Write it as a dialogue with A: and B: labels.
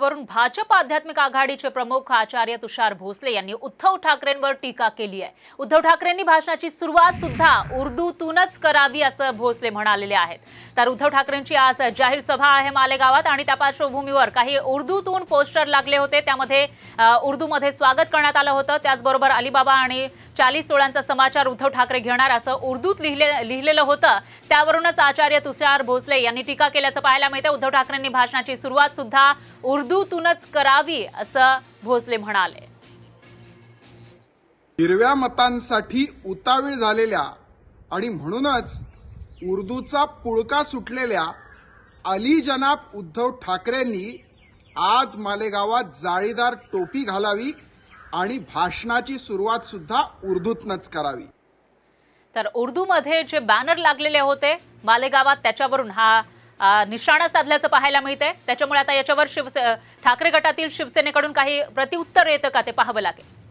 A: वरून भाजप आध्यात्मिक आघाडीचे प्रमुख आचार्य तुषार भोसले यांनी उद्धव ठाकरेंवर टीका केली आहे उद्धव ठाकरेंनी भाषणाची सुरुवात सुद्धा उर्दूतूनच करावी असं भोसले म्हणालेले आहेत तर उद्धव ठाकरेंची आज जाहीर सभा आहे मालेगावात आणि त्या पार्श्वभूमीवर काही उर्दूतून पोस्टर लागले होते त्यामध्ये उर्दूमध्ये स्वागत करण्यात आलं होतं त्याचबरोबर अलिबाबा आणि चाळीस सोळांचा समाचार उद्धव ठाकरे घेणार असं उर्दूत लिहिले लिहिलेलं होतं त्यावरूनच आचार्य तुषार भोसले यांनी टीका केल्याचं पाहायला मिळतं उद्धव ठाकरेंनी भाषणाची सुरुवात सुद्धा उर्दूतूनच करावी असं भोसले म्हणाले
B: हिरव्या मतांसाठी उतावीळ झालेल्या आणि म्हणूनच उर्दूचा पुळका सुटलेल्या अली जनाब उद्धव ठाकरेंनी आज मालेगावात जाळीदार टोपी घालावी आणि भाषणाची सुरुवात सुद्धा उर्दूतनच करावी
A: तर उर्दू मध्ये जे बॅनर लागलेले होते मालेगावात त्याच्यावरून हा निशाणा साधल्याचं पाहायला मिळतंय त्याच्यामुळे आता याच्यावर शिवसे ठाकरे गटातील शिवसेनेकडून काही प्रतिउत्तर येतं का ते पाहावं लागेल